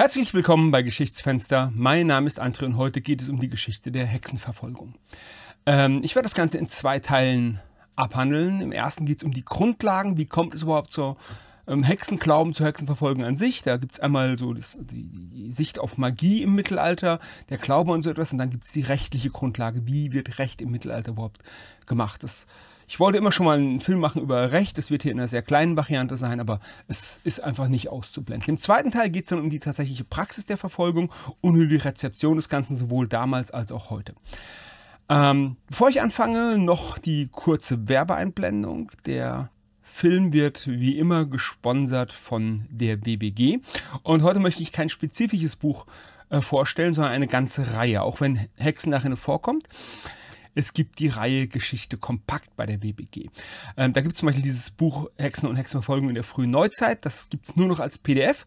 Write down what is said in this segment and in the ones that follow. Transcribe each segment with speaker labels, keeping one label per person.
Speaker 1: Herzlich willkommen bei Geschichtsfenster. Mein Name ist André und heute geht es um die Geschichte der Hexenverfolgung. Ähm, ich werde das Ganze in zwei Teilen abhandeln. Im ersten geht es um die Grundlagen. Wie kommt es überhaupt zur ähm, Hexenglauben, zur Hexenverfolgung an sich? Da gibt es einmal so das, die, die, Sicht auf Magie im Mittelalter, der Glaube und so etwas. Und dann gibt es die rechtliche Grundlage. Wie wird Recht im Mittelalter überhaupt gemacht? Das ich wollte immer schon mal einen Film machen über Recht. Es wird hier in einer sehr kleinen Variante sein, aber es ist einfach nicht auszublenden. Im zweiten Teil geht es dann um die tatsächliche Praxis der Verfolgung und um die Rezeption des Ganzen sowohl damals als auch heute. Ähm, bevor ich anfange, noch die kurze Werbeeinblendung. Der Film wird wie immer gesponsert von der BBG. Und heute möchte ich kein spezifisches Buch äh, vorstellen, sondern eine ganze Reihe, auch wenn Hexen darin vorkommt. Es gibt die Reihe Geschichte kompakt bei der WBG. Ähm, da gibt es zum Beispiel dieses Buch Hexen und Hexenverfolgung in der frühen Neuzeit. Das gibt es nur noch als PDF.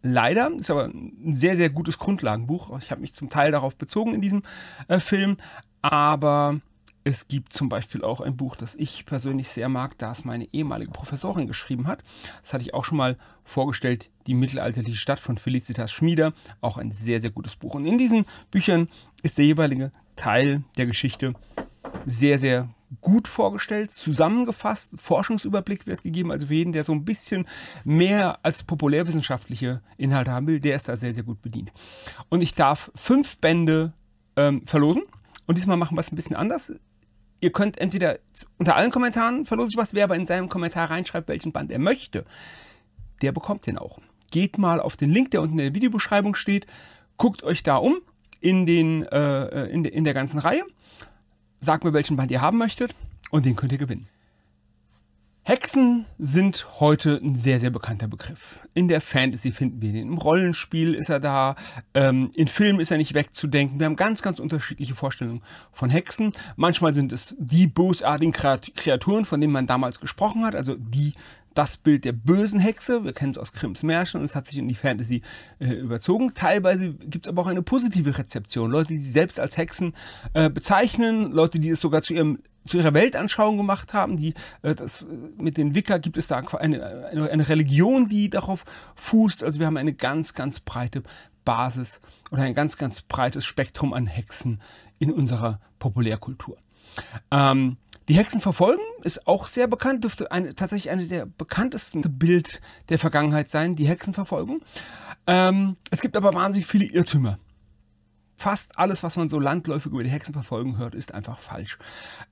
Speaker 1: Leider ist aber ein sehr, sehr gutes Grundlagenbuch. Ich habe mich zum Teil darauf bezogen in diesem äh, Film. Aber es gibt zum Beispiel auch ein Buch, das ich persönlich sehr mag, da es meine ehemalige Professorin geschrieben hat. Das hatte ich auch schon mal vorgestellt, Die mittelalterliche Stadt von Felicitas Schmieder. Auch ein sehr, sehr gutes Buch. Und in diesen Büchern ist der jeweilige Teil der Geschichte sehr, sehr gut vorgestellt, zusammengefasst, Forschungsüberblick wird gegeben. Also für jeden, der so ein bisschen mehr als populärwissenschaftliche Inhalte haben will, der ist da sehr, sehr gut bedient. Und ich darf fünf Bände ähm, verlosen. Und diesmal machen wir es ein bisschen anders. Ihr könnt entweder unter allen Kommentaren verlosen, was, wer aber in seinem Kommentar reinschreibt, welchen Band er möchte, der bekommt den auch. Geht mal auf den Link, der unten in der Videobeschreibung steht, guckt euch da um in, den, äh, in, de, in der ganzen Reihe. Sagt mir, welchen Band ihr haben möchtet und den könnt ihr gewinnen. Hexen sind heute ein sehr, sehr bekannter Begriff. In der Fantasy finden wir den, im Rollenspiel ist er da, ähm, in Filmen ist er nicht wegzudenken. Wir haben ganz, ganz unterschiedliche Vorstellungen von Hexen. Manchmal sind es die bösartigen Kreaturen, von denen man damals gesprochen hat, also die das Bild der bösen Hexe, wir kennen es aus Krims Märchen und es hat sich in die Fantasy äh, überzogen. Teilweise gibt es aber auch eine positive Rezeption. Leute, die sich selbst als Hexen äh, bezeichnen, Leute, die es sogar zu ihrem zu ihrer Weltanschauung gemacht haben. Die, äh, das, äh, mit den Wicca gibt es da eine, eine, eine, Religion, die darauf fußt. Also wir haben eine ganz, ganz breite Basis oder ein ganz, ganz breites Spektrum an Hexen in unserer Populärkultur. Ähm, die Hexen verfolgen ist auch sehr bekannt, dürfte eine, tatsächlich eine der bekanntesten Bild der Vergangenheit sein, die Hexenverfolgung. Ähm, es gibt aber wahnsinnig viele Irrtümer. Fast alles, was man so landläufig über die Hexenverfolgung hört, ist einfach falsch.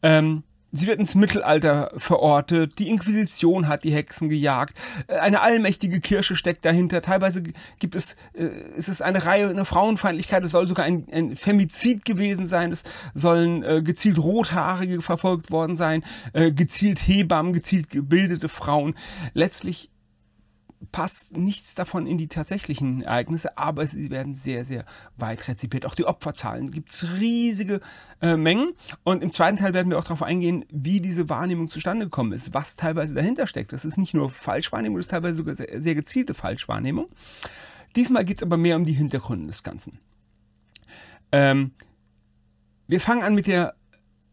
Speaker 1: Ähm, Sie wird ins Mittelalter verortet, die Inquisition hat die Hexen gejagt, äh, eine allmächtige Kirche steckt dahinter, teilweise gibt es, äh, es ist eine Reihe, eine Frauenfeindlichkeit, es soll sogar ein, ein Femizid gewesen sein, es sollen äh, gezielt Rothaarige verfolgt worden sein, äh, gezielt Hebammen, gezielt gebildete Frauen. Letztlich passt nichts davon in die tatsächlichen Ereignisse, aber sie werden sehr, sehr weit rezipiert. Auch die Opferzahlen gibt es riesige äh, Mengen. Und im zweiten Teil werden wir auch darauf eingehen, wie diese Wahrnehmung zustande gekommen ist, was teilweise dahinter steckt. Das ist nicht nur Falschwahrnehmung, das ist teilweise sogar sehr, sehr gezielte Falschwahrnehmung. Diesmal geht es aber mehr um die Hintergründe des Ganzen. Ähm, wir fangen an mit, der,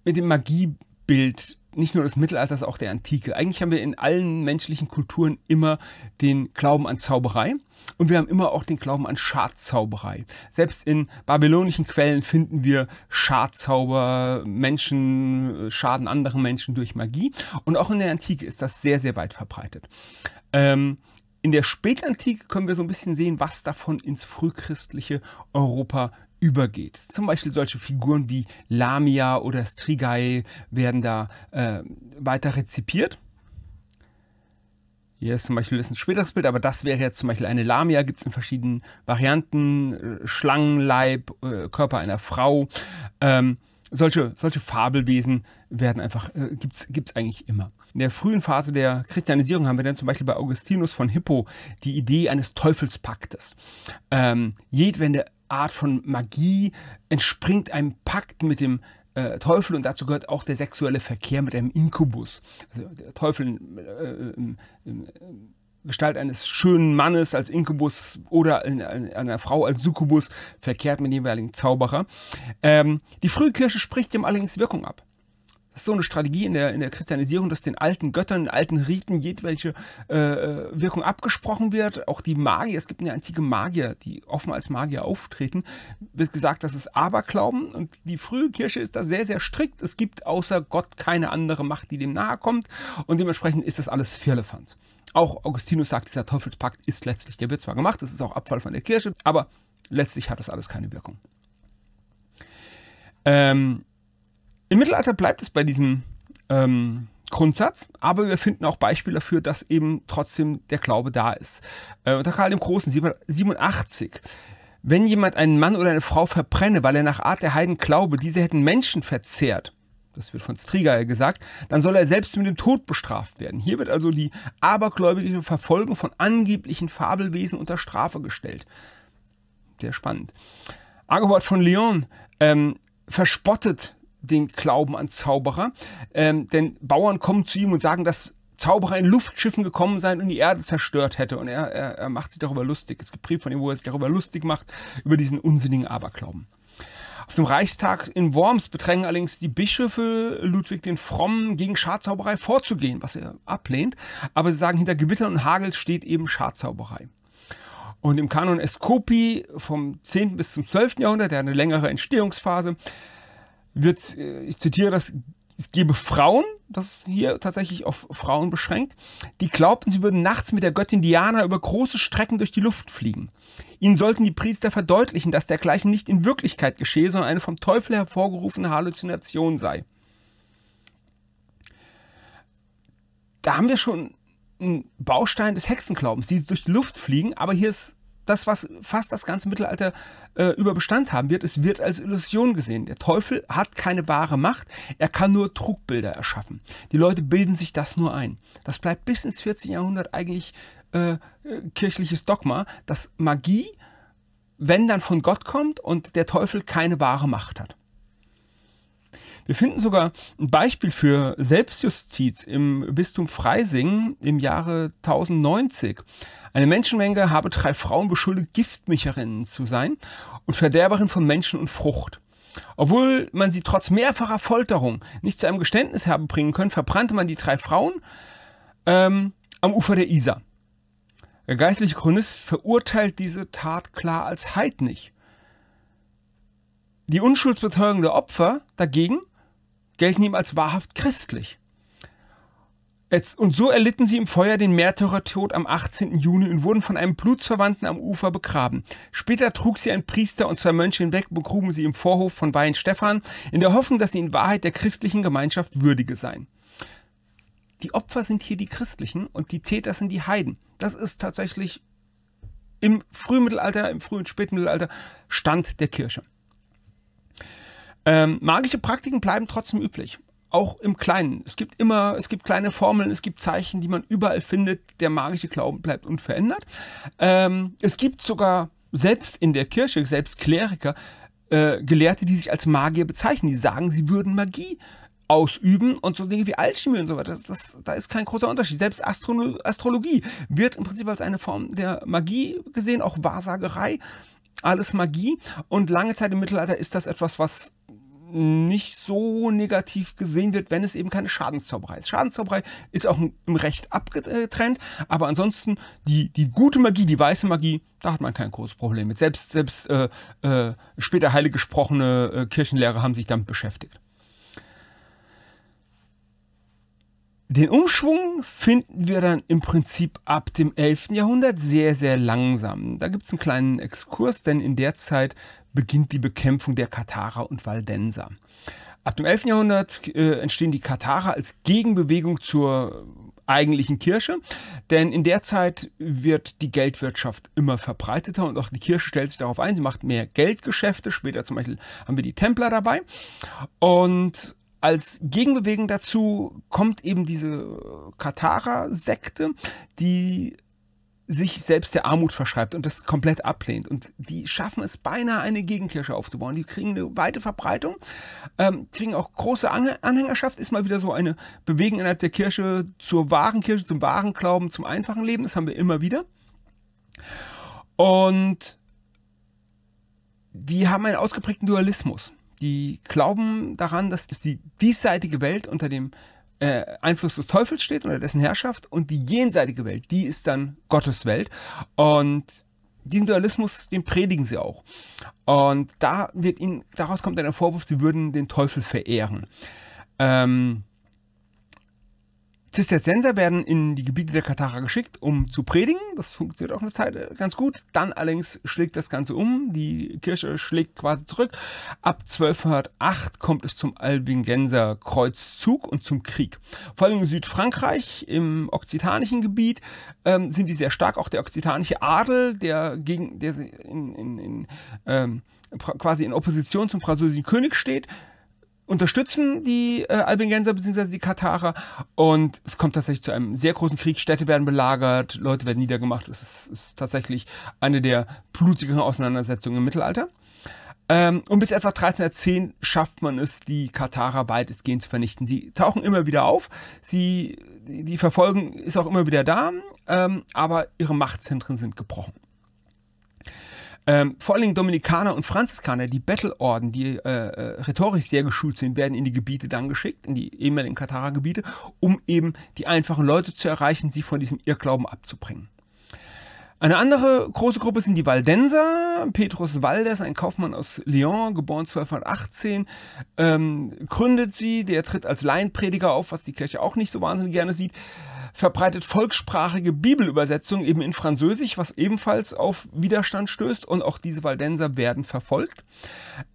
Speaker 1: mit dem Magiebild nicht nur des Mittelalters, auch der Antike. Eigentlich haben wir in allen menschlichen Kulturen immer den Glauben an Zauberei und wir haben immer auch den Glauben an Schadzauberei. Selbst in babylonischen Quellen finden wir Schadzauber, Menschen schaden anderen Menschen durch Magie und auch in der Antike ist das sehr, sehr weit verbreitet. Ähm, in der Spätantike können wir so ein bisschen sehen, was davon ins frühchristliche Europa übergeht. Zum Beispiel solche Figuren wie Lamia oder Strigai werden da äh, weiter rezipiert. Hier ist zum Beispiel ist ein späteres Bild, aber das wäre jetzt zum Beispiel eine Lamia, gibt es in verschiedenen Varianten, Schlangenleib, äh, Körper einer Frau. Ähm, solche, solche Fabelwesen werden einfach, äh, gibt's, gibt's eigentlich immer. In der frühen Phase der Christianisierung haben wir dann zum Beispiel bei Augustinus von Hippo die Idee eines Teufelspaktes. Ähm, jedwende Art von Magie entspringt einem Pakt mit dem äh, Teufel und dazu gehört auch der sexuelle Verkehr mit einem Inkubus. Also der Teufel äh, im, im, im, Gestalt eines schönen Mannes als Inkubus oder in, in, einer Frau als Succubus verkehrt mit dem jeweiligen Zauberer. Ähm, die frühe Kirche spricht dem allerdings Wirkung ab. Das ist so eine Strategie in der, in der Christianisierung, dass den alten Göttern, den alten Riten jedwelche äh, äh, Wirkung abgesprochen wird. Auch die Magier, es gibt eine antike Magier, die offen als Magier auftreten, wird gesagt, das ist Aberglauben und die frühe Kirche ist da sehr, sehr strikt. Es gibt außer Gott keine andere Macht, die dem nahe kommt und dementsprechend ist das alles Firlefanz. Auch Augustinus sagt, dieser Teufelspakt ist letztlich, der wird zwar gemacht, das ist auch Abfall von der Kirche, aber letztlich hat das alles keine Wirkung. Ähm, im Mittelalter bleibt es bei diesem ähm, Grundsatz, aber wir finden auch Beispiele dafür, dass eben trotzdem der Glaube da ist. Äh, unter Karl dem Großen, 87. Wenn jemand einen Mann oder eine Frau verbrenne, weil er nach Art der Heiden glaube, diese hätten Menschen verzehrt, das wird von Strigeier gesagt, dann soll er selbst mit dem Tod bestraft werden. Hier wird also die abergläubige Verfolgung von angeblichen Fabelwesen unter Strafe gestellt. Sehr spannend. Agobert von Lyon ähm, verspottet den Glauben an Zauberer. Ähm, denn Bauern kommen zu ihm und sagen, dass Zauberer in Luftschiffen gekommen seien und die Erde zerstört hätte. Und er, er, er macht sich darüber lustig. Es gibt Brief von ihm, wo er sich darüber lustig macht, über diesen unsinnigen Aberglauben. Auf dem Reichstag in Worms bedrängen allerdings die Bischöfe Ludwig den Frommen gegen Schadzauberei vorzugehen, was er ablehnt. Aber sie sagen, hinter Gewittern und Hagel steht eben Schadzauberei. Und im Kanon Escopi vom 10. bis zum 12. Jahrhundert, der hat eine längere Entstehungsphase, wird, äh, ich zitiere das, es gebe Frauen, das ist hier tatsächlich auf Frauen beschränkt, die glaubten, sie würden nachts mit der Göttin Diana über große Strecken durch die Luft fliegen. Ihnen sollten die Priester verdeutlichen, dass dergleichen nicht in Wirklichkeit geschehe, sondern eine vom Teufel hervorgerufene Halluzination sei. Da haben wir schon einen Baustein des Hexenglaubens, die durch die Luft fliegen, aber hier ist das, was fast das ganze Mittelalter äh, über Bestand haben wird, es wird als Illusion gesehen. Der Teufel hat keine wahre Macht, er kann nur Trugbilder erschaffen. Die Leute bilden sich das nur ein. Das bleibt bis ins 14. Jahrhundert eigentlich äh, äh, kirchliches Dogma, dass Magie, wenn dann von Gott kommt und der Teufel keine wahre Macht hat. Wir finden sogar ein Beispiel für Selbstjustiz im Bistum Freising im Jahre 1090. Eine Menschenmenge habe drei Frauen beschuldigt, Giftmischerinnen zu sein und Verderberin von Menschen und Frucht. Obwohl man sie trotz mehrfacher Folterung nicht zu einem Geständnis habe bringen können, verbrannte man die drei Frauen ähm, am Ufer der Isar. Der geistliche Chronist verurteilt diese Tat klar als heidnisch. Die unschuldsbeteuerung der Opfer dagegen gelten ihm als wahrhaft christlich. und so erlitten sie im Feuer den Märtyrertod am 18. Juni und wurden von einem Blutsverwandten am Ufer begraben. Später trug sie ein Priester und zwei Mönche hinweg und begruben sie im Vorhof von Weihenstephan in der Hoffnung, dass sie in Wahrheit der christlichen Gemeinschaft würdige seien. Die Opfer sind hier die Christlichen und die Täter sind die Heiden. Das ist tatsächlich im Frühmittelalter, im frühen Spätmittelalter Stand der Kirche. Ähm, magische Praktiken bleiben trotzdem üblich. Auch im Kleinen. Es gibt immer, es gibt kleine Formeln, es gibt Zeichen, die man überall findet. Der magische Glauben bleibt unverändert. Ähm, es gibt sogar selbst in der Kirche, selbst Kleriker, äh, Gelehrte, die sich als Magier bezeichnen, die sagen, sie würden Magie ausüben und so Dinge wie Alchemie und so weiter. Das, das, da ist kein großer Unterschied. Selbst Astro Astrologie wird im Prinzip als eine Form der Magie gesehen, auch Wahrsagerei alles Magie. Und lange Zeit im Mittelalter ist das etwas, was nicht so negativ gesehen wird, wenn es eben keine Schadenszauberei ist. Schadenszauberei ist auch im Recht abgetrennt, aber ansonsten die, die gute Magie, die weiße Magie, da hat man kein großes Problem mit. Selbst, selbst äh, äh, später heilig gesprochene äh, Kirchenlehrer haben sich damit beschäftigt. Den Umschwung finden wir dann im Prinzip ab dem 11. Jahrhundert sehr, sehr langsam. Da gibt es einen kleinen Exkurs, denn in der Zeit beginnt die Bekämpfung der Katharer und Waldenser. Ab dem 11. Jahrhundert äh, entstehen die Katharer als Gegenbewegung zur eigentlichen Kirche, denn in der Zeit wird die Geldwirtschaft immer verbreiteter und auch die Kirche stellt sich darauf ein, sie macht mehr Geldgeschäfte, später zum Beispiel haben wir die Templer dabei und als Gegenbewegung dazu kommt eben diese äh, Katharer-Sekte, die sich selbst der Armut verschreibt und das komplett ablehnt. Und die schaffen es beinahe, eine Gegenkirche aufzubauen. Die kriegen eine weite Verbreitung, ähm, kriegen auch große Anhängerschaft, ist mal wieder so eine Bewegung innerhalb der Kirche zur wahren Kirche, zum wahren Glauben, zum einfachen Leben. Das haben wir immer wieder. Und die haben einen ausgeprägten Dualismus die glauben daran, dass die diesseitige Welt unter dem äh, Einfluss des Teufels steht, unter dessen Herrschaft, und die jenseitige Welt, die ist dann Gottes Welt. Und diesen Dualismus, den predigen sie auch. Und da wird ihnen, daraus kommt dann der Vorwurf, sie würden den Teufel verehren. Ähm, Zisterzienser werden in die Gebiete der Katara geschickt, um zu predigen. Das funktioniert auch eine Zeit äh, ganz gut. Dann allerdings schlägt das Ganze um. Die Kirche schlägt quasi zurück. Ab 1208 kommt es zum Albingenser Kreuzzug und zum Krieg. Vor allem in Südfrankreich, im okzitanischen Gebiet, ähm, sind die sehr stark. Auch der okzitanische Adel, der gegen, der in, in, in ähm, quasi in Opposition zum französischen König steht, unterstützen die äh, Albigenser bzw. die Katarer und es kommt tatsächlich zu einem sehr großen Krieg. Städte werden belagert, Leute werden niedergemacht. Es ist, ist tatsächlich eine der blutigeren Auseinandersetzungen im Mittelalter. Ähm, und bis etwa 1310 schafft man es, die Katarer weitestgehend zu vernichten. Sie tauchen immer wieder auf, sie, die Verfolgung ist auch immer wieder da, ähm, aber ihre Machtzentren sind gebrochen. Ähm, vor allen Dingen Dominikaner und Franziskaner, die Bettelorden, die äh, äh, rhetorisch sehr geschult sind, werden in die Gebiete dann geschickt, in die ehemaligen Katharer-Gebiete, um eben die einfachen Leute zu erreichen, sie von diesem Irrglauben abzubringen. Eine andere große Gruppe sind die Valdenser. Petrus Valdes, ein Kaufmann aus Lyon, geboren 1218, ähm, gründet sie. Der tritt als Laienprediger auf, was die Kirche auch nicht so wahnsinnig gerne sieht verbreitet volkssprachige Bibelübersetzungen eben in Französisch, was ebenfalls auf Widerstand stößt und auch diese Waldenser werden verfolgt.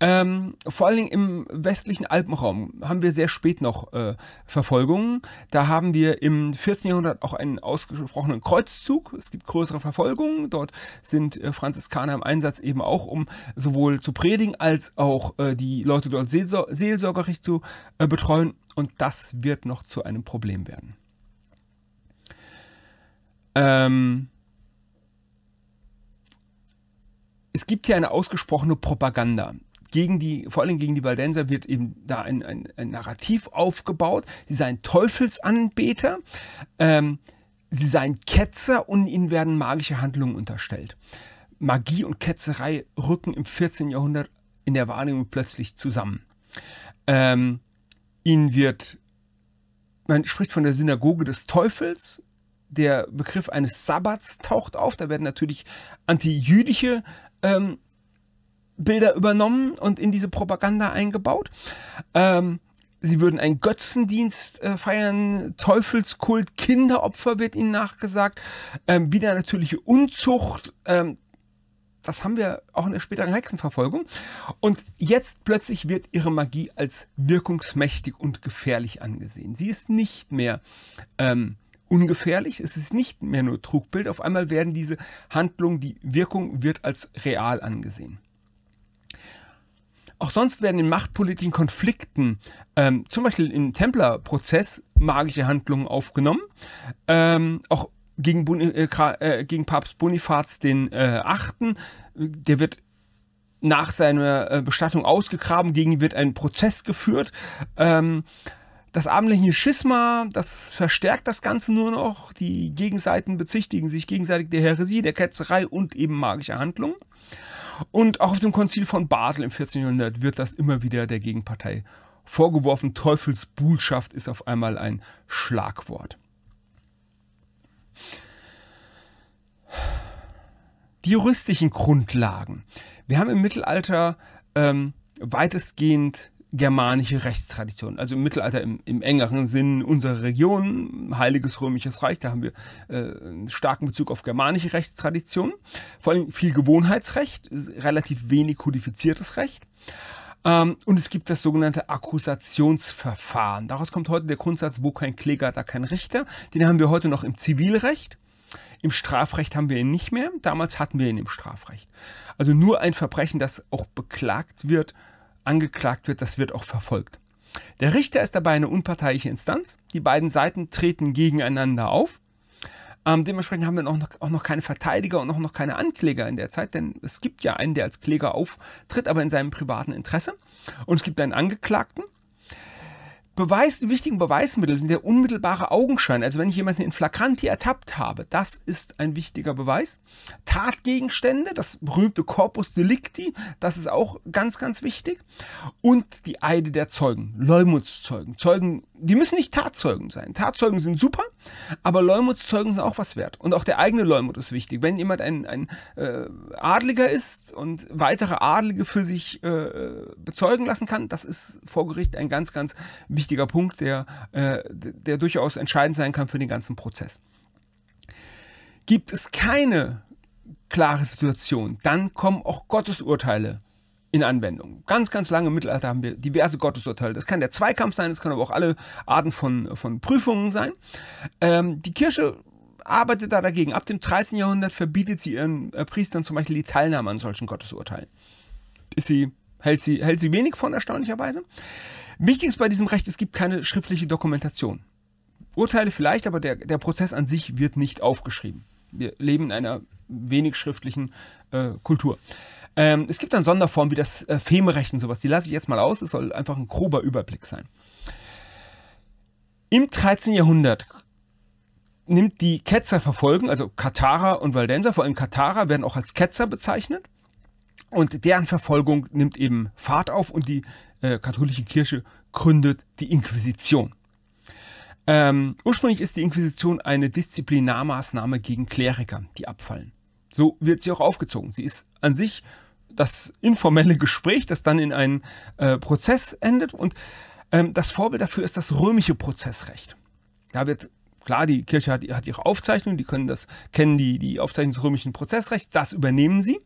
Speaker 1: Ähm, vor allen Dingen im westlichen Alpenraum haben wir sehr spät noch äh, Verfolgungen. Da haben wir im 14. Jahrhundert auch einen ausgesprochenen Kreuzzug. Es gibt größere Verfolgungen. Dort sind äh, Franziskaner im Einsatz eben auch, um sowohl zu predigen als auch äh, die Leute dort seelsor seelsorgerlich zu äh, betreuen. Und das wird noch zu einem Problem werden. Ähm, es gibt hier eine ausgesprochene Propaganda. Gegen die, vor allem gegen die Waldenser wird eben da ein, ein, ein Narrativ aufgebaut. Sie seien Teufelsanbeter, ähm, sie seien Ketzer und ihnen werden magische Handlungen unterstellt. Magie und Ketzerei rücken im 14. Jahrhundert in der Wahrnehmung plötzlich zusammen. Ähm, ihnen wird, man spricht von der Synagoge des Teufels, der Begriff eines Sabbats taucht auf. Da werden natürlich antijüdische ähm, Bilder übernommen und in diese Propaganda eingebaut. Ähm, sie würden einen Götzendienst äh, feiern, Teufelskult, Kinderopfer wird ihnen nachgesagt, ähm, wieder natürliche Unzucht. Ähm, das haben wir auch in der späteren Hexenverfolgung. Und jetzt plötzlich wird ihre Magie als wirkungsmächtig und gefährlich angesehen. Sie ist nicht mehr ähm, ungefährlich, es ist nicht mehr nur Trugbild, auf einmal werden diese Handlungen, die Wirkung wird als real angesehen. Auch sonst werden in machtpolitischen Konflikten, ähm, zum Beispiel im Templerprozess, magische Handlungen aufgenommen. Ähm, auch gegen, äh, äh, gegen, Papst Bonifaz den äh, Achten, der wird nach seiner äh, Bestattung ausgegraben, gegen ihn wird ein Prozess geführt. Ähm, das abendliche Schisma, das verstärkt das Ganze nur noch. Die Gegenseiten bezichtigen sich gegenseitig der Häresie, der Ketzerei und eben magischer Handlungen. Und auch auf dem Konzil von Basel im 14. Jahrhundert wird das immer wieder der Gegenpartei vorgeworfen. Teufelsbuhlschaft ist auf einmal ein Schlagwort. Die juristischen Grundlagen. Wir haben im Mittelalter ähm, weitestgehend germanische Rechtstradition. Also im Mittelalter im, im engeren Sinn unserer Region, Heiliges Römisches Reich, da haben wir äh, einen starken Bezug auf germanische Rechtstradition. Vor allem viel Gewohnheitsrecht, relativ wenig kodifiziertes Recht. Ähm, und es gibt das sogenannte Akkusationsverfahren. Daraus kommt heute der Grundsatz, wo kein Kläger, da kein Richter. Den haben wir heute noch im Zivilrecht. Im Strafrecht haben wir ihn nicht mehr. Damals hatten wir ihn im Strafrecht. Also nur ein Verbrechen, das auch beklagt wird, angeklagt wird, das wird auch verfolgt. Der Richter ist dabei eine unparteiische Instanz. Die beiden Seiten treten gegeneinander auf. Ähm, dementsprechend haben wir auch noch, auch noch, keine Verteidiger und auch noch keine Ankläger in der Zeit, denn es gibt ja einen, der als Kläger auftritt, aber in seinem privaten Interesse. Und es gibt einen Angeklagten, Beweis, die wichtigen Beweismittel sind der unmittelbare Augenschein. Also wenn ich jemanden in Flagranti ertappt habe, das ist ein wichtiger Beweis. Tatgegenstände, das berühmte Corpus Delicti, das ist auch ganz, ganz wichtig. Und die Eide der Zeugen, Leumundszeugen, Zeugen die müssen nicht Tatzeugen sein. Tatzeugen sind super, aber Leumutszeugen sind auch was wert. Und auch der eigene Leumut ist wichtig. Wenn jemand ein, ein äh, Adliger ist und weitere Adlige für sich äh, bezeugen lassen kann, das ist vor Gericht ein ganz, ganz wichtiger Punkt, der, äh, der durchaus entscheidend sein kann für den ganzen Prozess. Gibt es keine klare Situation, dann kommen auch Gottesurteile in Anwendung. Ganz, ganz lange im Mittelalter haben wir diverse Gottesurteile. Das kann der Zweikampf sein, das kann aber auch alle Arten von, von Prüfungen sein. Ähm, die Kirche arbeitet da dagegen. Ab dem 13. Jahrhundert verbietet sie ihren äh, Priestern zum Beispiel die Teilnahme an solchen Gottesurteilen. Ist sie, hält, sie, hält sie wenig von, erstaunlicherweise. Wichtig ist bei diesem Recht, es gibt keine schriftliche Dokumentation. Urteile vielleicht, aber der, der Prozess an sich wird nicht aufgeschrieben. Wir leben in einer wenig schriftlichen äh, Kultur. Ähm, es gibt dann Sonderformen wie das äh, Femrecht und sowas. Die lasse ich jetzt mal aus. Es soll einfach ein grober Überblick sein. Im 13. Jahrhundert nimmt die Ketzer verfolgen, also Katarer und Valdenser, vor allem Katarer werden auch als Ketzer bezeichnet. Und deren Verfolgung nimmt eben Fahrt auf und die äh, katholische Kirche gründet die Inquisition. Ähm, ursprünglich ist die Inquisition eine Disziplinarmaßnahme gegen Kleriker, die abfallen. So wird sie auch aufgezogen. Sie ist an sich das informelle Gespräch, das dann in einen äh, Prozess endet. Und ähm, das Vorbild dafür ist das römische Prozessrecht. Da wird klar, die Kirche hat, hat ihre Aufzeichnung, die können das, kennen die, die Aufzeichnung des römischen Prozessrechts, das übernehmen sie.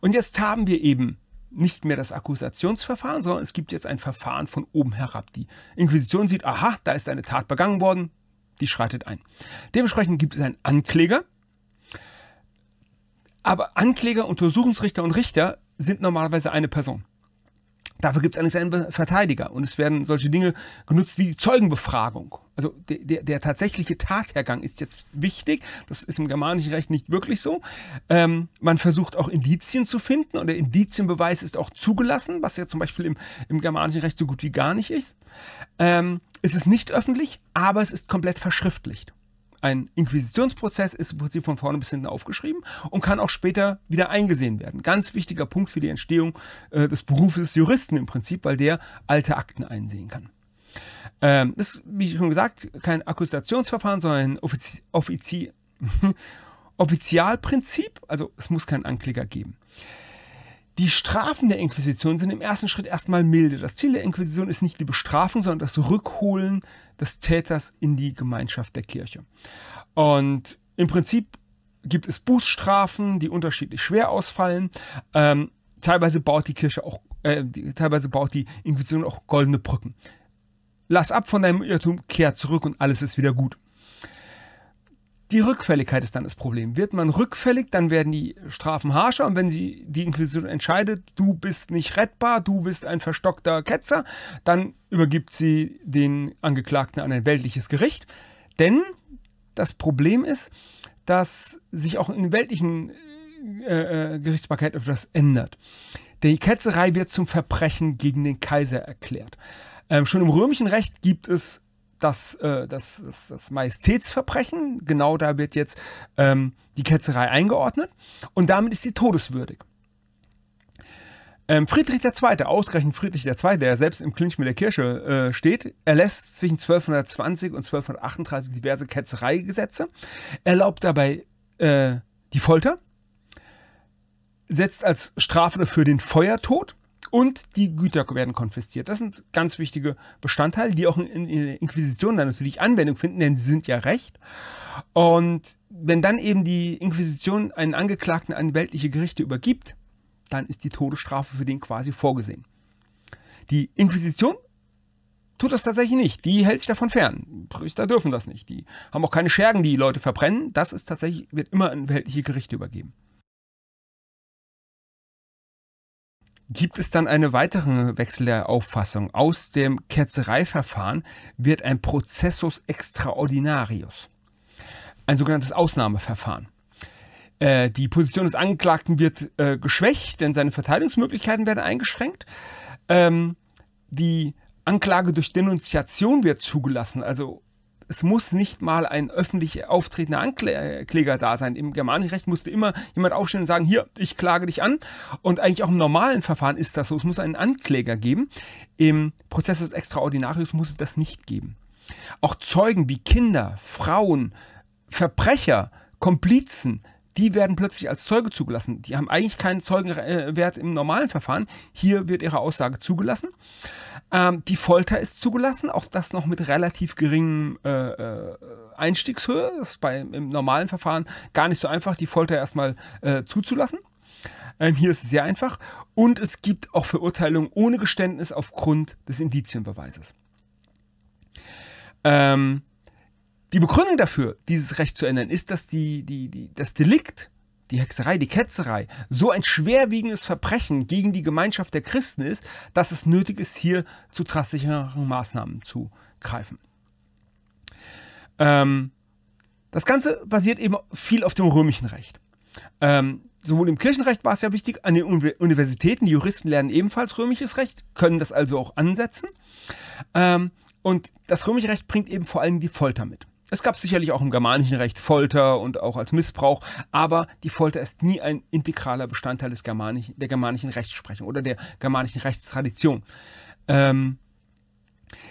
Speaker 1: Und jetzt haben wir eben nicht mehr das Akkusationsverfahren, sondern es gibt jetzt ein Verfahren von oben herab. Die Inquisition sieht, aha, da ist eine Tat begangen worden, die schreitet ein. Dementsprechend gibt es einen Ankläger, aber Ankläger, Untersuchungsrichter und Richter sind normalerweise eine Person. Dafür gibt es einen Verteidiger und es werden solche Dinge genutzt wie die Zeugenbefragung. Also der, der, der tatsächliche Tathergang ist jetzt wichtig. Das ist im germanischen Recht nicht wirklich so. Ähm, man versucht auch Indizien zu finden und der Indizienbeweis ist auch zugelassen, was ja zum Beispiel im, im germanischen Recht so gut wie gar nicht ist. Ähm, es ist nicht öffentlich, aber es ist komplett verschriftlicht ein Inquisitionsprozess ist im Prinzip von vorne bis hinten aufgeschrieben und kann auch später wieder eingesehen werden. Ganz wichtiger Punkt für die Entstehung äh, des Berufes des Juristen im Prinzip, weil der alte Akten einsehen kann. Ähm, das ist, wie schon gesagt, kein Akkusationsverfahren, sondern ein Offizi Offizi Offizialprinzip. Also es muss keinen Ankläger geben. Die Strafen der Inquisition sind im ersten Schritt erstmal milde. Das Ziel der Inquisition ist nicht die Bestrafung, sondern das Rückholen des Täters in die Gemeinschaft der Kirche. Und im Prinzip gibt es Bußstrafen, die unterschiedlich schwer ausfallen. Ähm, teilweise baut die Kirche auch, äh, die, teilweise baut die Inquisition auch goldene Brücken. Lass ab von deinem Irrtum, kehr zurück und alles ist wieder gut. Die Rückfälligkeit ist dann das Problem. Wird man rückfällig, dann werden die Strafen harscher und wenn sie die Inquisition entscheidet, du bist nicht rettbar, du bist ein verstockter Ketzer, dann übergibt sie den Angeklagten an ein weltliches Gericht. Denn das Problem ist, dass sich auch in weltlichen äh, äh Gerichtsbarkeit etwas ändert. Die Ketzerei wird zum Verbrechen gegen den Kaiser erklärt. Ähm, schon im römischen Recht gibt es das, äh, das, das, das Majestätsverbrechen. Genau da wird jetzt ähm, die Ketzerei eingeordnet und damit ist sie todeswürdig. Ähm, Friedrich II., ausgerechnet Friedrich II., der selbst im Clinch mit der Kirche äh, steht, erlässt zwischen 1220 und 1238 diverse Ketzereigesetze, erlaubt dabei äh, die Folter, setzt als Strafe dafür den Feuertod und die Güter werden konfisziert. Das sind ganz wichtige Bestandteile, die auch in, der Inquisition dann natürlich Anwendung finden, denn sie sind ja Recht. Und wenn dann eben die Inquisition einen Angeklagten an weltliche Gerichte übergibt, dann ist die Todesstrafe für den quasi vorgesehen. Die Inquisition tut das tatsächlich nicht. Die hält sich davon fern. Priester dürfen das nicht. Die haben auch keine Schergen, die Leute verbrennen. Das ist tatsächlich, wird immer an weltliche Gerichte übergeben. Gibt es dann einen weiteren Wechsel der Auffassung? Aus dem Ketzereiverfahren wird ein Prozessus extraordinarius, ein sogenanntes Ausnahmeverfahren. Äh, die Position des Angeklagten wird äh, geschwächt, denn seine Verteidigungsmöglichkeiten werden eingeschränkt. Ähm, die Anklage durch Denunziation wird zugelassen, also es muss nicht mal ein öffentlich auftretender Ankläger da sein. Im germanischen Recht musste immer jemand aufstehen und sagen, hier, ich klage dich an. Und eigentlich auch im normalen Verfahren ist das so. Es muss einen Ankläger geben. Im Prozessus Extraordinarius muss es das nicht geben. Auch Zeugen wie Kinder, Frauen, Verbrecher, Komplizen, die werden plötzlich als Zeuge zugelassen. Die haben eigentlich keinen Zeugenwert im normalen Verfahren. Hier wird ihre Aussage zugelassen. Ähm, die Folter ist zugelassen, auch das noch mit relativ geringem äh, äh, Einstiegshöhe. Das ist bei, im normalen Verfahren gar nicht so einfach, die Folter erstmal äh, zuzulassen. Ähm, hier ist es sehr einfach. Und es gibt auch Verurteilungen ohne Geständnis aufgrund des Indizienbeweises. Ähm, die Begründung dafür, dieses Recht zu ändern, ist, dass die, die, die, das Delikt, die Hexerei, die Ketzerei, so ein schwerwiegendes Verbrechen gegen die Gemeinschaft der Christen ist, dass es nötig ist, hier zu drastischeren Maßnahmen zu greifen. Ähm, das Ganze basiert eben viel auf dem römischen Recht. Ähm, sowohl im Kirchenrecht war es ja wichtig, an den Universitäten, die Juristen lernen ebenfalls römisches Recht, können das also auch ansetzen. Ähm, und das römische Recht bringt eben vor allem die Folter mit. Es gab sicherlich auch im germanischen Recht Folter und auch als Missbrauch, aber die Folter ist nie ein integraler Bestandteil des germanischen, der germanischen Rechtsprechung oder der germanischen Rechtstradition. Ähm,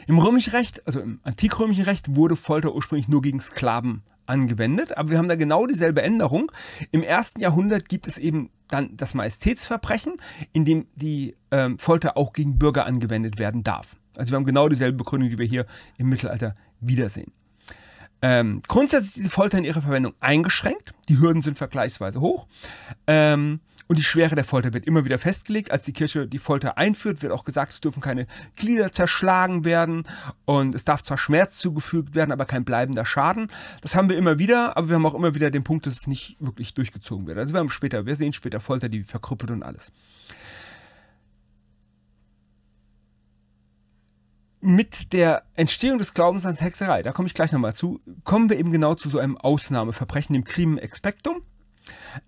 Speaker 1: Im römischen Recht, also im antikrömischen Recht, wurde Folter ursprünglich nur gegen Sklaven angewendet, aber wir haben da genau dieselbe Änderung. Im ersten Jahrhundert gibt es eben dann das Majestätsverbrechen, in dem die ähm, Folter auch gegen Bürger angewendet werden darf. Also wir haben genau dieselbe Begründung, die wir hier im Mittelalter wiedersehen. Ähm, grundsätzlich ist die Folter in ihrer Verwendung eingeschränkt. Die Hürden sind vergleichsweise hoch. Ähm, und die Schwere der Folter wird immer wieder festgelegt. Als die Kirche die Folter einführt, wird auch gesagt, es dürfen keine Glieder zerschlagen werden und es darf zwar Schmerz zugefügt werden, aber kein bleibender Schaden. Das haben wir immer wieder, aber wir haben auch immer wieder den Punkt, dass es nicht wirklich durchgezogen wird. Also wir haben später, wir sehen später Folter, die verkrüppelt und alles. mit der Entstehung des Glaubens an Hexerei, da komme ich gleich nochmal zu, kommen wir eben genau zu so einem Ausnahmeverbrechen, dem Crimen Expectum,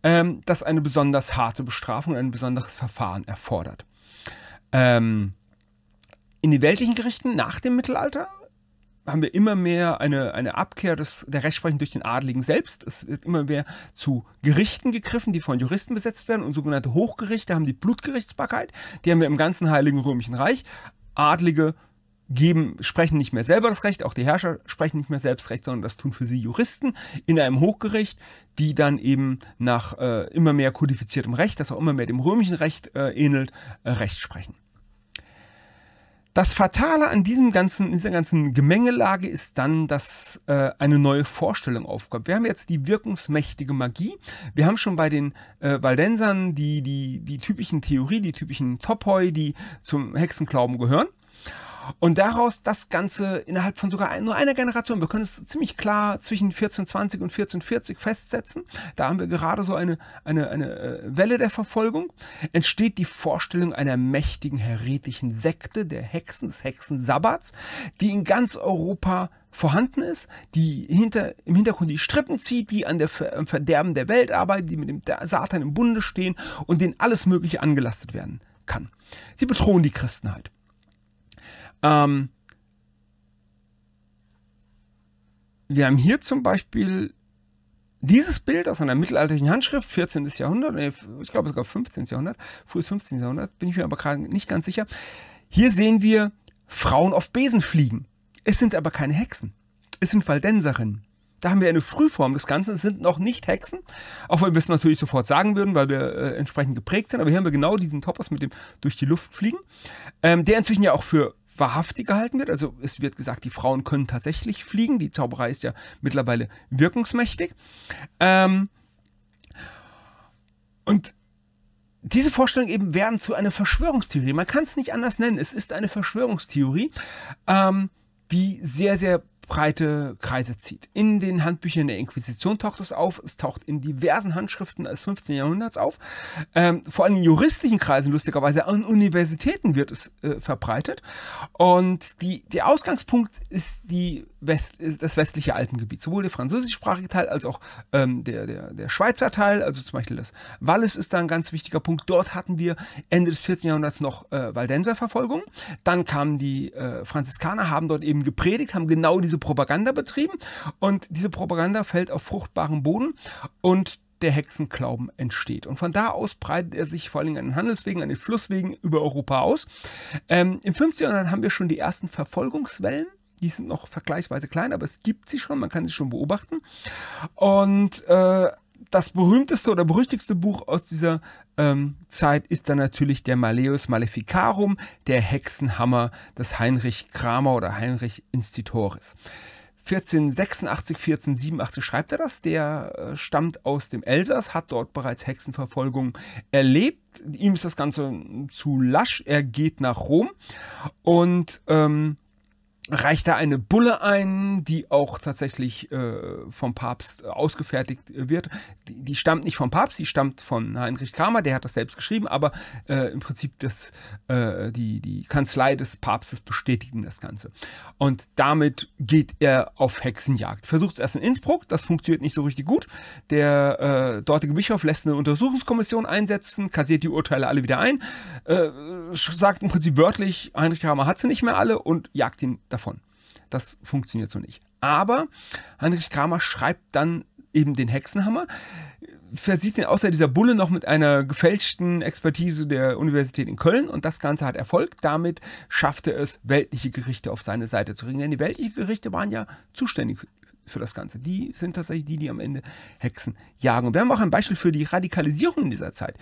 Speaker 1: ähm, das eine besonders harte Bestrafung, ein besonderes Verfahren erfordert. Ähm, in den weltlichen Gerichten nach dem Mittelalter haben wir immer mehr eine, eine Abkehr des, der Rechtsprechung durch den Adligen selbst. Es wird immer mehr zu Gerichten gegriffen, die von Juristen besetzt werden und sogenannte Hochgerichte haben die Blutgerichtsbarkeit. Die haben wir im ganzen Heiligen Römischen Reich. Adlige geben, sprechen nicht mehr selber das Recht, auch die Herrscher sprechen nicht mehr selbst Recht, sondern das tun für sie Juristen in einem Hochgericht, die dann eben nach äh, immer mehr kodifiziertem Recht, das auch immer mehr dem römischen Recht äh, ähnelt, äh, Recht sprechen. Das Fatale an diesem ganzen, dieser ganzen Gemengelage ist dann, dass äh, eine neue Vorstellung aufkommt. Wir haben jetzt die wirkungsmächtige Magie. Wir haben schon bei den äh, Waldensern die, die, die typischen Theorie, die typischen Topoi, die zum Hexenglauben gehören. Und daraus das Ganze innerhalb von sogar ein, nur einer Generation. Wir können es ziemlich klar zwischen 1420 und 1440 festsetzen. Da haben wir gerade so eine, eine, eine äh, Welle der Verfolgung. Entsteht die Vorstellung einer mächtigen heretischen Sekte, der Hexen, des Hexensabbats, die in ganz Europa vorhanden ist, die hinter, im Hintergrund die Strippen zieht, die an der am Verderben der Welt arbeiten, die mit dem Satan im Bunde stehen und denen alles Mögliche angelastet werden kann. Sie bedrohen die Christenheit. Halt. Ähm, wir haben hier zum Beispiel dieses Bild aus einer mittelalterlichen Handschrift, 14. Jahrhundert, ich glaube sogar 15. Jahrhundert, frühes 15. Jahrhundert, bin ich mir aber gerade nicht ganz sicher. Hier sehen wir Frauen auf Besen fliegen. Es sind aber keine Hexen. Es sind Valdenserinnen. Da haben wir eine Frühform des Ganzen. Es sind noch nicht Hexen, auch wenn wir es natürlich sofort sagen würden, weil wir äh, entsprechend geprägt sind. Aber hier haben wir genau diesen Topos mit dem durch die Luft fliegen, ähm, der inzwischen ja auch für wahrhaftig gehalten wird. Also es wird gesagt, die Frauen können tatsächlich fliegen. Die Zauberei ist ja mittlerweile wirkungsmächtig. Ähm und diese Vorstellungen eben werden zu einer Verschwörungstheorie. Man kann es nicht anders nennen. Es ist eine Verschwörungstheorie, ähm, die sehr, sehr breite Kreise zieht. In den Handbüchern der Inquisition taucht es auf, es taucht in diversen Handschriften des 15. Jahrhunderts auf. Ähm, vor allem in juristischen Kreisen, lustigerweise, an Universitäten wird es äh, verbreitet. Und die, der Ausgangspunkt ist die West, das westliche Alpengebiet. Sowohl der französischsprachige Teil als auch ähm, der, der, der Schweizer Teil, also zum Beispiel das Wallis ist da ein ganz wichtiger Punkt. Dort hatten wir Ende des 14. Jahrhunderts noch äh, Waldenserverfolgung. Dann kamen die äh, Franziskaner, haben dort eben gepredigt, haben genau diese Propaganda betrieben und diese Propaganda fällt auf fruchtbaren Boden und der Hexenglauben entsteht. Und von da aus breitet er sich vor allem an den Handelswegen, an den Flusswegen über Europa aus. Ähm, Im 15. Jahrhundert haben wir schon die ersten Verfolgungswellen die sind noch vergleichsweise klein, aber es gibt sie schon, man kann sie schon beobachten. Und äh, das berühmteste oder berüchtigste Buch aus dieser ähm, Zeit ist dann natürlich der Malleus Maleficarum, der Hexenhammer des Heinrich Kramer oder Heinrich Institoris. 1486, 1487 schreibt er das. Der äh, stammt aus dem Elsass, hat dort bereits Hexenverfolgung erlebt. Ihm ist das Ganze zu lasch. Er geht nach Rom und ähm, reicht da eine Bulle ein, die auch tatsächlich äh, vom Papst äh, ausgefertigt wird. Die, die, stammt nicht vom Papst, die stammt von Heinrich Kramer, der hat das selbst geschrieben, aber äh, im Prinzip das, äh, die, die Kanzlei des Papstes bestätigen das Ganze. Und damit geht er auf Hexenjagd. Versucht es erst in Innsbruck, das funktioniert nicht so richtig gut. Der äh, dortige Bischof lässt eine Untersuchungskommission einsetzen, kassiert die Urteile alle wieder ein, äh, sagt im Prinzip wörtlich, Heinrich Kramer hat sie nicht mehr alle und jagt ihn davon davon. Das funktioniert so nicht. Aber Heinrich Kramer schreibt dann eben den Hexenhammer, versieht den außer dieser Bulle noch mit einer gefälschten Expertise der Universität in Köln und das Ganze hat Erfolg. Damit schaffte es weltliche Gerichte auf seine Seite zu kriegen, denn die weltlichen Gerichte waren ja zuständig für das Ganze. Die sind tatsächlich die, die am Ende Hexen jagen. Und wir haben auch ein Beispiel für die Radikalisierung in dieser Zeit.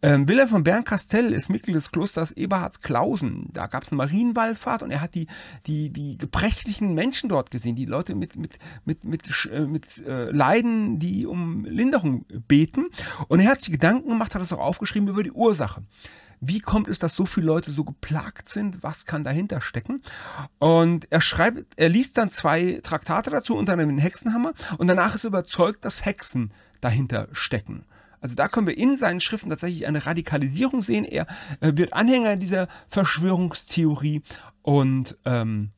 Speaker 1: Ähm, Wilhelm von Bernkastell ist Mitglied des Klosters Eberhards Klausen. Da gab es eine Marienwallfahrt und er hat die, die, die gebrechlichen Menschen dort gesehen, die Leute mit, mit, mit, mit, äh, mit äh, Leiden, die um Linderung beten. Und er hat sich Gedanken gemacht, hat es auch aufgeschrieben über die Ursache. Wie kommt es, dass so viele Leute so geplagt sind? Was kann dahinter stecken? Und er schreibt, er liest dann zwei Traktate dazu, unter anderem den Hexenhammer, und danach ist er überzeugt, dass Hexen dahinter stecken. Also da können wir in seinen Schriften tatsächlich eine Radikalisierung sehen. Er äh, wird Anhänger dieser Verschwörungstheorie und ähm,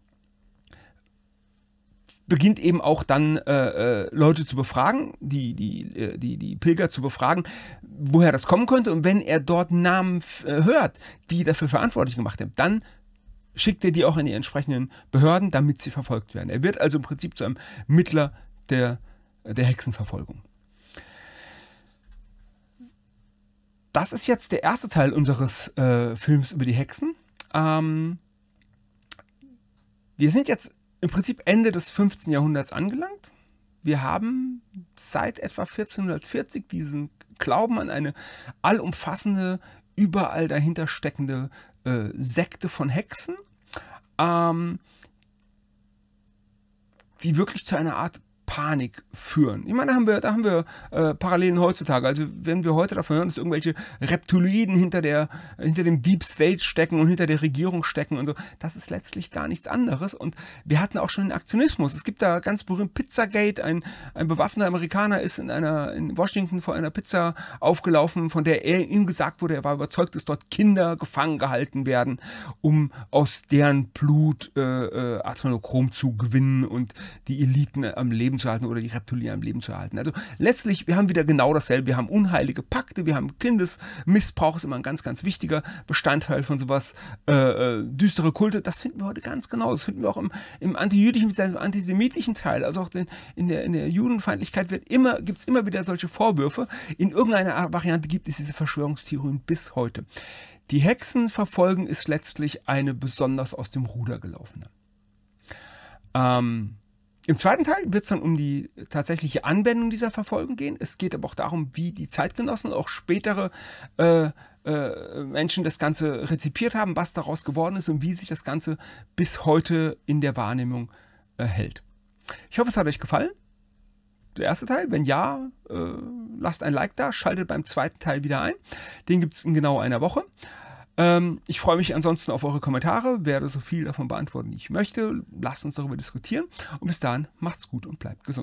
Speaker 1: beginnt eben auch dann äh, äh, Leute zu befragen, die, die, äh, die, die Pilger zu befragen, woher das kommen könnte. Und wenn er dort Namen äh, hört, die dafür verantwortlich gemacht haben, dann schickt er die auch an die entsprechenden Behörden, damit sie verfolgt werden. Er wird also im Prinzip zu einem Mittler der, der Hexenverfolgung. Das ist jetzt der erste Teil unseres äh, Films über die Hexen. Ähm, wir sind jetzt im Prinzip Ende des 15. Jahrhunderts angelangt. Wir haben seit etwa 1440 diesen Glauben an eine allumfassende, überall dahinter steckende äh, Sekte von Hexen, ähm, die wirklich zu einer Art Panik führen. Ich meine, da haben wir, da haben wir äh, Parallelen heutzutage. Also wenn wir heute davon hören, dass irgendwelche Reptiloiden hinter, der, hinter dem Deep State stecken und hinter der Regierung stecken und so, das ist letztlich gar nichts anderes. Und wir hatten auch schon den Aktionismus. Es gibt da ganz berühmt Pizzagate. Ein, ein bewaffneter Amerikaner ist in, einer, in Washington vor einer Pizza aufgelaufen, von der er, ihm gesagt wurde, er war überzeugt, dass dort Kinder gefangen gehalten werden, um aus deren Blut äh, äh, Adrenochrom zu gewinnen und die Eliten am Leben zu erhalten oder die Reptilien am Leben zu erhalten. Also letztlich, wir haben wieder genau dasselbe. Wir haben unheilige Pakte, wir haben Kindesmissbrauch, ist immer ein ganz, ganz wichtiger Bestandteil von sowas. Äh, äh düstere Kulte, das finden wir heute ganz genau. Das finden wir auch im, im antijüdischen bzw. im antisemitischen Teil. Also auch den, in, der, in der Judenfeindlichkeit immer, gibt es immer wieder solche Vorwürfe. In irgendeiner Variante gibt es diese Verschwörungstheorien bis heute. Die Hexen verfolgen ist letztlich eine besonders aus dem Ruder gelaufene. Ähm, im zweiten Teil wird es dann um die tatsächliche Anwendung dieser Verfolgung gehen. Es geht aber auch darum, wie die Zeitgenossen, auch spätere äh, äh, Menschen das Ganze rezipiert haben, was daraus geworden ist und wie sich das Ganze bis heute in der Wahrnehmung äh, hält. Ich hoffe, es hat euch gefallen. Der erste Teil, wenn ja, äh, lasst ein Like da, schaltet beim zweiten Teil wieder ein. Den gibt es in genau einer Woche. Ähm, ich freue mich ansonsten auf eure Kommentare, werde so viel davon beantworten, wie ich möchte. Lasst uns darüber diskutieren. Und bis dahin, macht's gut und bleibt gesund.